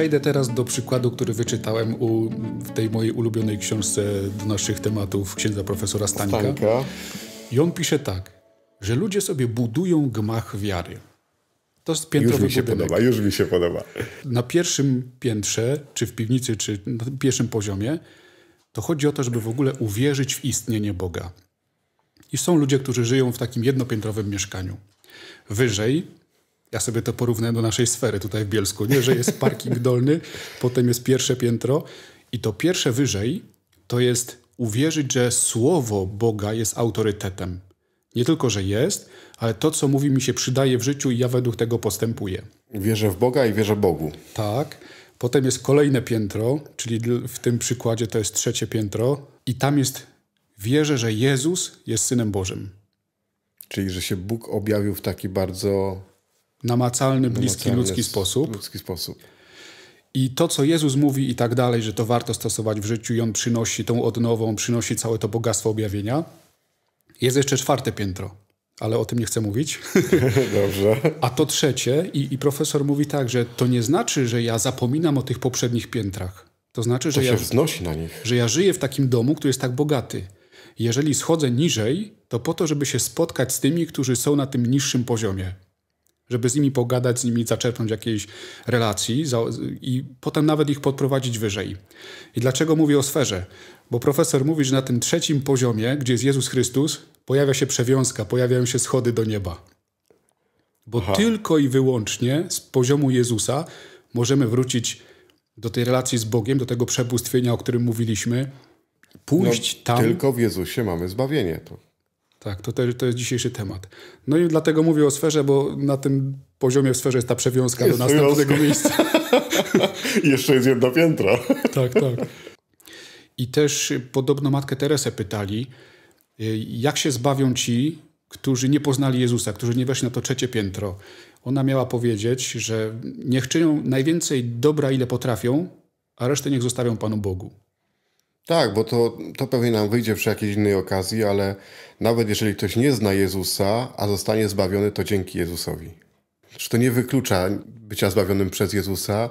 Przejdę teraz do przykładu, który wyczytałem u, w tej mojej ulubionej książce do naszych tematów księdza profesora Stańka. Stańka. I on pisze tak, że ludzie sobie budują gmach wiary. To jest piętrowy już mi się budynek. podoba, już mi się podoba. Na pierwszym piętrze, czy w piwnicy, czy na pierwszym poziomie, to chodzi o to, żeby w ogóle uwierzyć w istnienie Boga. I są ludzie, którzy żyją w takim jednopiętrowym mieszkaniu. Wyżej ja sobie to porównuję do naszej sfery tutaj w Bielsku, nie? że jest parking dolny, potem jest pierwsze piętro i to pierwsze wyżej to jest uwierzyć, że słowo Boga jest autorytetem. Nie tylko, że jest, ale to, co mówi, mi się przydaje w życiu i ja według tego postępuję. Wierzę w Boga i wierzę Bogu. Tak. Potem jest kolejne piętro, czyli w tym przykładzie to jest trzecie piętro, i tam jest wierzę, że Jezus jest synem Bożym. Czyli, że się Bóg objawił w taki bardzo namacalny, bliski, namacalny, ludzki sposób. Ludzki sposób. I to, co Jezus mówi i tak dalej, że to warto stosować w życiu i On przynosi tą odnową, przynosi całe to bogactwo objawienia. Jest jeszcze czwarte piętro, ale o tym nie chcę mówić. Dobrze. A to trzecie i, i profesor mówi tak, że to nie znaczy, że ja zapominam o tych poprzednich piętrach. To znaczy, że, to ja, na nich. że ja żyję w takim domu, który jest tak bogaty. Jeżeli schodzę niżej, to po to, żeby się spotkać z tymi, którzy są na tym niższym poziomie żeby z nimi pogadać, z nimi zaczerpnąć jakiejś relacji i potem nawet ich podprowadzić wyżej. I dlaczego mówię o sferze? Bo profesor mówi, że na tym trzecim poziomie, gdzie jest Jezus Chrystus, pojawia się przewiązka, pojawiają się schody do nieba. Bo Aha. tylko i wyłącznie z poziomu Jezusa możemy wrócić do tej relacji z Bogiem, do tego przebóstwienia, o którym mówiliśmy, pójść no, tam. Tylko w Jezusie mamy zbawienie. To tak, to, te, to jest dzisiejszy temat. No i dlatego mówię o sferze, bo na tym poziomie w sferze jest ta przewiązka jest do następnego wiązka. miejsca. Jeszcze jest jedno piętro. tak, tak. I też podobno Matkę Teresę pytali, y, jak się zbawią ci, którzy nie poznali Jezusa, którzy nie weszli na to trzecie piętro. Ona miała powiedzieć, że niech czynią najwięcej dobra, ile potrafią, a resztę niech zostawią Panu Bogu. Tak, bo to, to pewnie nam wyjdzie przy jakiejś innej okazji, ale nawet jeżeli ktoś nie zna Jezusa, a zostanie zbawiony, to dzięki Jezusowi. Czy to nie wyklucza bycia zbawionym przez Jezusa,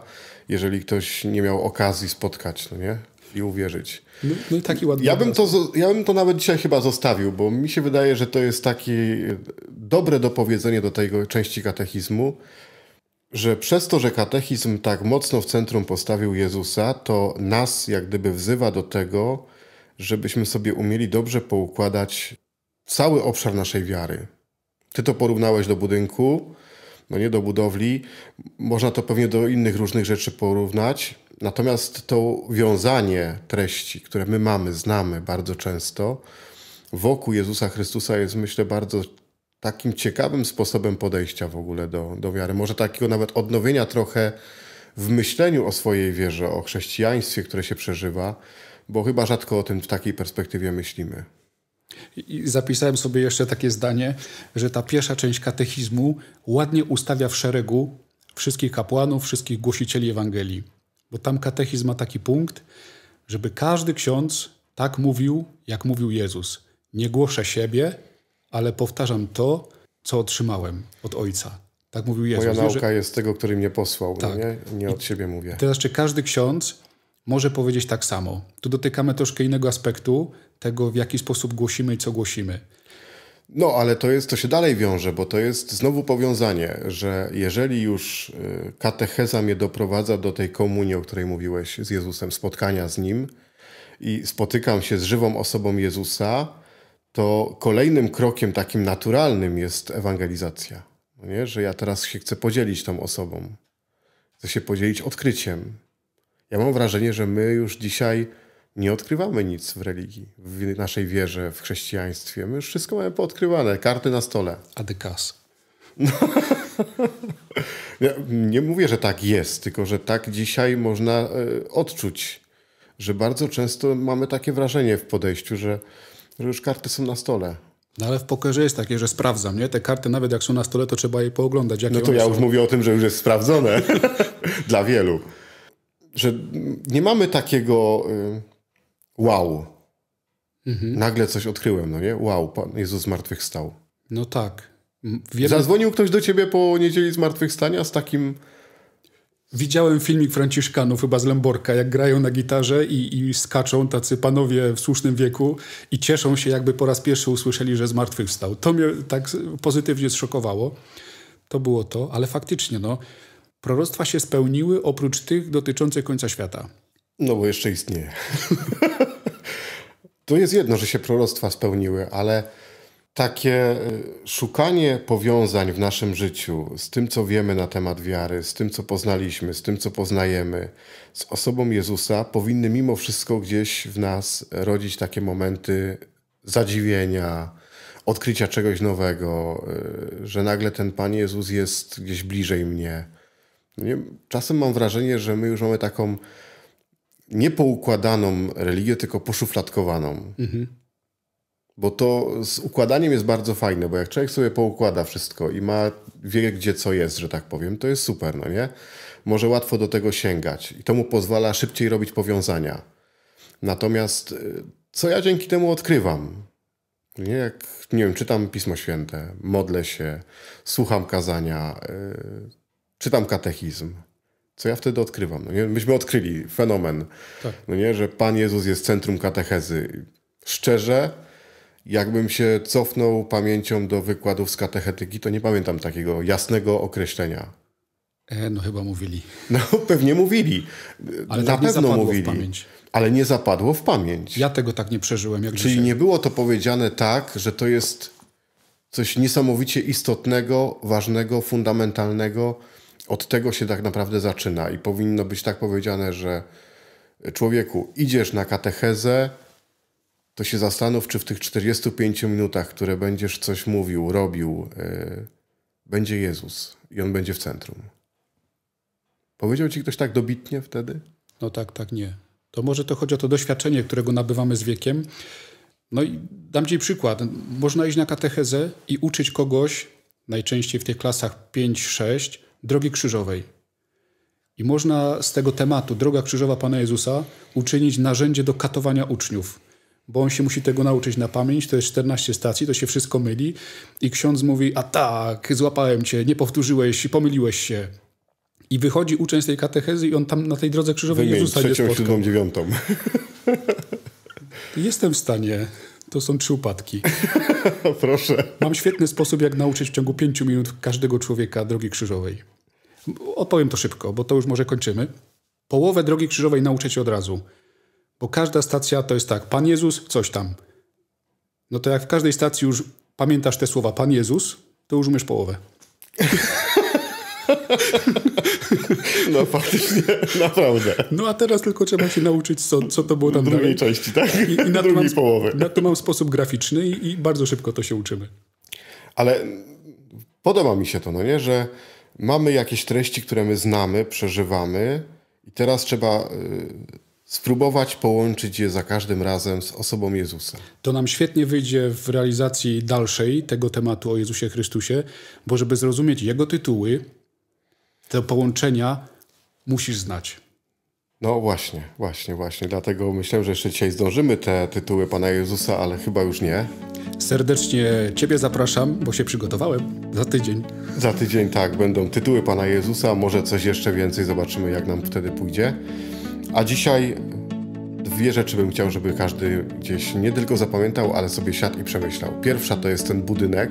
jeżeli ktoś nie miał okazji spotkać, no nie? I uwierzyć. No, no i taki ładny ja bym, to, ja bym to nawet dzisiaj chyba zostawił, bo mi się wydaje, że to jest takie dobre dopowiedzenie do tej części katechizmu, że przez to, że katechizm tak mocno w centrum postawił Jezusa, to nas jak gdyby wzywa do tego, żebyśmy sobie umieli dobrze poukładać cały obszar naszej wiary. Ty to porównałeś do budynku, no nie do budowli. Można to pewnie do innych różnych rzeczy porównać. Natomiast to wiązanie treści, które my mamy, znamy bardzo często, wokół Jezusa Chrystusa jest myślę bardzo takim ciekawym sposobem podejścia w ogóle do, do wiary. Może takiego nawet odnowienia trochę w myśleniu o swojej wierze, o chrześcijaństwie, które się przeżywa, bo chyba rzadko o tym w takiej perspektywie myślimy. I zapisałem sobie jeszcze takie zdanie, że ta pierwsza część katechizmu ładnie ustawia w szeregu wszystkich kapłanów, wszystkich głosicieli Ewangelii. Bo tam katechizm ma taki punkt, żeby każdy ksiądz tak mówił, jak mówił Jezus. Nie głoszę siebie, ale powtarzam to, co otrzymałem od Ojca. Tak mówił Jezus. Moja nauka że... jest tego, który mnie posłał, tak. nie? nie od I siebie mówię. Teraz, czy każdy ksiądz może powiedzieć tak samo? Tu dotykamy troszkę innego aspektu tego, w jaki sposób głosimy i co głosimy. No, ale to jest, to się dalej wiąże, bo to jest znowu powiązanie, że jeżeli już y, katecheza mnie doprowadza do tej komunii, o której mówiłeś z Jezusem, spotkania z Nim i spotykam się z żywą osobą Jezusa, to kolejnym krokiem takim naturalnym jest ewangelizacja. No nie? Że ja teraz się chcę podzielić tą osobą. Chcę się podzielić odkryciem. Ja mam wrażenie, że my już dzisiaj nie odkrywamy nic w religii, w naszej wierze, w chrześcijaństwie. My już wszystko mamy poodkrywane, karty na stole. A dykas. No. Ja nie mówię, że tak jest, tylko że tak dzisiaj można e, odczuć, że bardzo często mamy takie wrażenie w podejściu, że że już karty są na stole. No ale w pokerze jest takie, że sprawdzam, nie? Te karty nawet jak są na stole, to trzeba je pooglądać. no to ja już są. mówię o tym, że już jest sprawdzone dla wielu. Że nie mamy takiego y, wow. Mhm. Nagle coś odkryłem, no nie? Wow, Pan Jezus zmartwychwstał. No tak. Wiele... Zadzwonił ktoś do ciebie po niedzieli zmartwychwstania z takim Widziałem filmik Franciszkanów, no chyba z Lęborka, jak grają na gitarze i, i skaczą tacy panowie w słusznym wieku i cieszą się, jakby po raz pierwszy usłyszeli, że zmartwychwstał. To mnie tak pozytywnie zszokowało. To było to, ale faktycznie, no, proroctwa się spełniły oprócz tych dotyczących końca świata. No bo jeszcze istnieje. to jest jedno, że się proroctwa spełniły, ale takie y, szukanie powiązań w naszym życiu z tym, co wiemy na temat wiary, z tym, co poznaliśmy, z tym, co poznajemy, z osobą Jezusa, powinny mimo wszystko gdzieś w nas rodzić takie momenty zadziwienia, odkrycia czegoś nowego, y, że nagle ten Pan Jezus jest gdzieś bliżej mnie. Czasem mam wrażenie, że my już mamy taką niepoukładaną religię, tylko poszufladkowaną. Mhm bo to z układaniem jest bardzo fajne, bo jak człowiek sobie poukłada wszystko i ma, wie gdzie co jest, że tak powiem, to jest super, no nie? Może łatwo do tego sięgać i to mu pozwala szybciej robić powiązania. Natomiast y, co ja dzięki temu odkrywam? Nie, jak, nie wiem, czytam Pismo Święte, modlę się, słucham kazania, yy, czytam katechizm. Co ja wtedy odkrywam? No nie? Myśmy odkryli fenomen, tak. no nie? że Pan Jezus jest centrum katechezy. Szczerze, Jakbym się cofnął pamięcią do wykładów z katechetyki, to nie pamiętam takiego jasnego określenia. E, no chyba mówili. No pewnie mówili. Ale Na tak pewno mówili. Ale nie zapadło w pamięć. Ja tego tak nie przeżyłem. Jak Czyli dzisiaj. nie było to powiedziane tak, że to jest coś niesamowicie istotnego, ważnego, fundamentalnego. Od tego się tak naprawdę zaczyna i powinno być tak powiedziane, że człowieku, idziesz na katechezę, to się zastanów, czy w tych 45 minutach, które będziesz coś mówił, robił, e, będzie Jezus i on będzie w centrum. Powiedział ci ktoś tak dobitnie wtedy? No tak, tak, nie. To może to chodzi o to doświadczenie, którego nabywamy z wiekiem. No i dam ci przykład. Można iść na katechezę i uczyć kogoś, najczęściej w tych klasach 5-6, drogi krzyżowej. I można z tego tematu, droga krzyżowa Pana Jezusa, uczynić narzędzie do katowania uczniów bo on się musi tego nauczyć na pamięć, to jest 14 stacji, to się wszystko myli i ksiądz mówi, a tak, złapałem cię, nie powtórzyłeś, pomyliłeś się. I wychodzi uczeń z tej katechezy i on tam na tej drodze krzyżowej Wymień, Jezusa trzecią, nie spotkał. siódmą, dziewiątą. Jestem w stanie. To są trzy upadki. Proszę. Mam świetny sposób, jak nauczyć w ciągu pięciu minut każdego człowieka drogi krzyżowej. Opowiem to szybko, bo to już może kończymy. Połowę drogi krzyżowej nauczyć od razu. Bo każda stacja to jest tak, Pan Jezus, coś tam. No to jak w każdej stacji już pamiętasz te słowa Pan Jezus, to już umiesz połowę. No faktycznie, naprawdę. No a teraz tylko trzeba się nauczyć, co, co to było tam w drugiej dalej. części, tak? I, i na drugiej mam, połowy. Na to mam sposób graficzny i, i, bardzo szybko to się uczymy. Ale podoba mi się to, no nie? Że mamy jakieś treści, które my znamy, przeżywamy i teraz trzeba y, spróbować połączyć je za każdym razem z osobą Jezusa. To nam świetnie wyjdzie w realizacji dalszej tego tematu o Jezusie Chrystusie, bo żeby zrozumieć Jego tytuły, te połączenia musisz znać. No właśnie, właśnie, właśnie. Dlatego myślę, że jeszcze dzisiaj zdążymy te tytuły Pana Jezusa, ale chyba już nie. Serdecznie Ciebie zapraszam, bo się przygotowałem za tydzień. Za tydzień, tak, będą tytuły Pana Jezusa, może coś jeszcze więcej, zobaczymy jak nam wtedy pójdzie. A dzisiaj dwie rzeczy bym chciał, żeby każdy gdzieś nie tylko zapamiętał, ale sobie siadł i przemyślał. Pierwsza to jest ten budynek.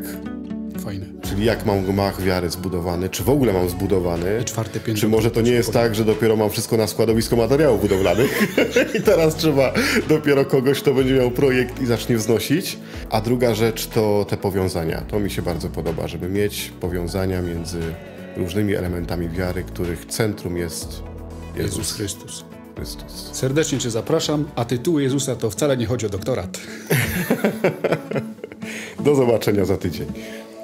Fajny. Czyli jak mam gmach wiary zbudowany, czy w ogóle mam zbudowany. I piętro. Czy może to nie jest tak, że dopiero mam wszystko na składowisko materiałów budowlanych i teraz trzeba dopiero kogoś, kto będzie miał projekt i zacznie wznosić. A druga rzecz to te powiązania. To mi się bardzo podoba, żeby mieć powiązania między różnymi elementami wiary, których centrum jest Jezus, Jezus Chrystus. Chrystus. Serdecznie Cię zapraszam, a tytuły Jezusa to wcale nie chodzi o doktorat. Do zobaczenia za tydzień.